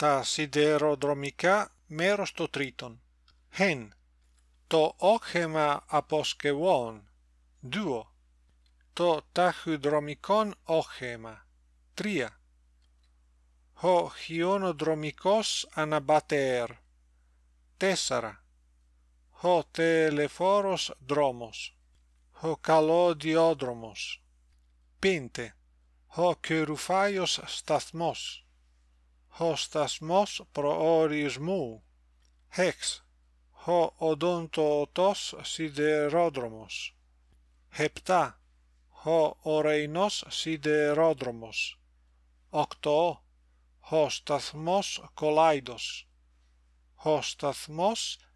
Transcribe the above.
τα σιδεροδρομικά μέρος το τρίτον. 1. το όχημα αποσκευών. 2. Το ταχυδρομικό όχημα. 3. Ο χιονοδρομικό Αναμπάτεέρ, 4. Ο τελεφόρος δρόμος. Ο καλώδιόδρομος. 5. Ο κερουφάιος σταθμός. hostas mos proorius mu hex ho odontotos siderodromos hepta ho oreinos siderodromos octo hostas mos kolaidos hostas mos